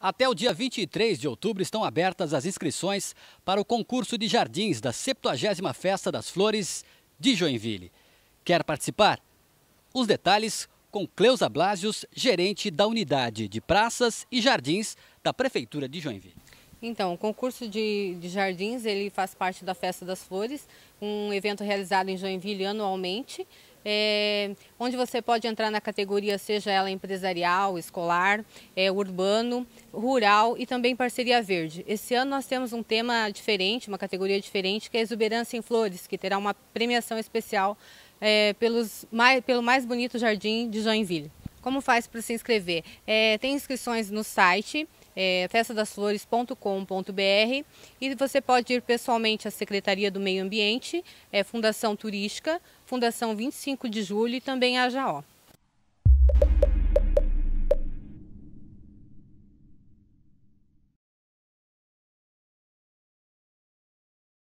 Até o dia 23 de outubro estão abertas as inscrições para o concurso de jardins da 70 Festa das Flores de Joinville. Quer participar? Os detalhes com Cleusa Blasius, gerente da unidade de praças e jardins da Prefeitura de Joinville. Então, o concurso de, de, jardins, ele faz parte da Festa das Flores, um evento realizado em Joinville anualmente, é, onde você pode entrar na categoria, seja ela empresarial, escolar, é, urbano, rural e também parceria verde. Esse ano nós temos um tema diferente, uma categoria diferente, que é exuberância em flores, que terá uma premiação especial é, pelos, mais, pelo mais bonito jardim de Joinville. Como faz para se inscrever? É, tem inscrições no site é, festadasflores.com.br e você pode ir pessoalmente à Secretaria do Meio Ambiente, é, Fundação Turística, Fundação 25 de Julho e também a Jaó.